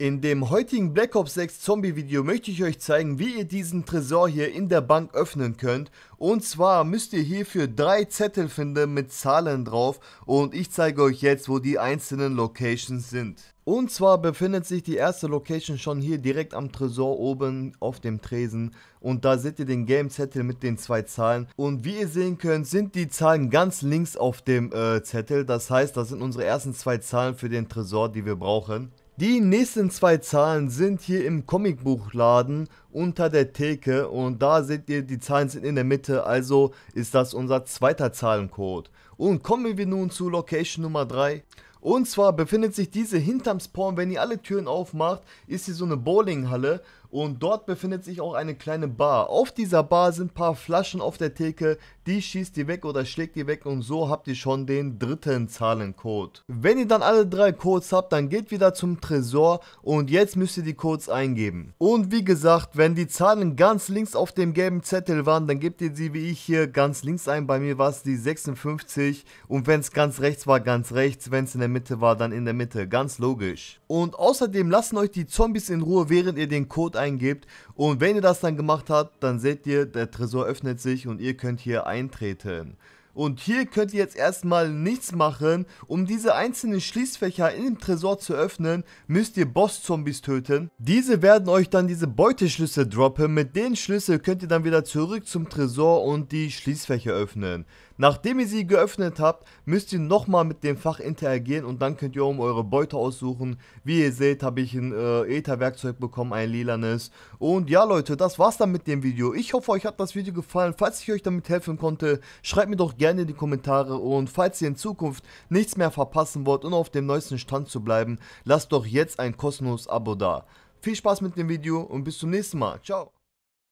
In dem heutigen Black Ops 6 Zombie Video möchte ich euch zeigen, wie ihr diesen Tresor hier in der Bank öffnen könnt. Und zwar müsst ihr hierfür drei Zettel finden mit Zahlen drauf und ich zeige euch jetzt, wo die einzelnen Locations sind. Und zwar befindet sich die erste Location schon hier direkt am Tresor oben auf dem Tresen. Und da seht ihr den Game-Zettel mit den zwei Zahlen. Und wie ihr sehen könnt, sind die Zahlen ganz links auf dem äh, Zettel. Das heißt, das sind unsere ersten zwei Zahlen für den Tresor, die wir brauchen. Die nächsten zwei Zahlen sind hier im Comicbuchladen unter der Theke und da seht ihr, die Zahlen sind in der Mitte, also ist das unser zweiter Zahlencode. Und kommen wir nun zu Location Nummer 3. Und zwar befindet sich diese hinterm Spawn, wenn ihr alle Türen aufmacht, ist hier so eine Bowlinghalle und dort befindet sich auch eine kleine Bar. Auf dieser Bar sind ein paar Flaschen auf der Theke, die schießt ihr weg oder schlägt ihr weg und so habt ihr schon den dritten Zahlencode. Wenn ihr dann alle drei Codes habt, dann geht wieder zum Tresor und jetzt müsst ihr die Codes eingeben. Und wie gesagt, wenn die Zahlen ganz links auf dem gelben Zettel waren, dann gebt ihr sie wie ich hier ganz links ein. Bei mir war es die 56 und wenn es ganz rechts war, ganz rechts. Wenn es in der Mitte war, dann in der Mitte. Ganz logisch. Und außerdem lassen euch die Zombies in Ruhe, während ihr den Code eingebt. Und wenn ihr das dann gemacht habt, dann seht ihr, der Tresor öffnet sich und ihr könnt hier eintreten. Und hier könnt ihr jetzt erstmal nichts machen. Um diese einzelnen Schließfächer in dem Tresor zu öffnen, müsst ihr Boss-Zombies töten. Diese werden euch dann diese Beuteschlüssel droppen. Mit den Schlüssel könnt ihr dann wieder zurück zum Tresor und die Schließfächer öffnen. Nachdem ihr sie geöffnet habt, müsst ihr nochmal mit dem Fach interagieren und dann könnt ihr um eure Beute aussuchen. Wie ihr seht, habe ich ein äh, Ether-Werkzeug bekommen, ein lilanes. Und ja Leute, das war's dann mit dem Video. Ich hoffe, euch hat das Video gefallen. Falls ich euch damit helfen konnte, schreibt mir doch gerne in die Kommentare und falls ihr in Zukunft nichts mehr verpassen wollt und auf dem neuesten Stand zu bleiben, lasst doch jetzt ein kostenloses Abo da. Viel Spaß mit dem Video und bis zum nächsten Mal. Ciao.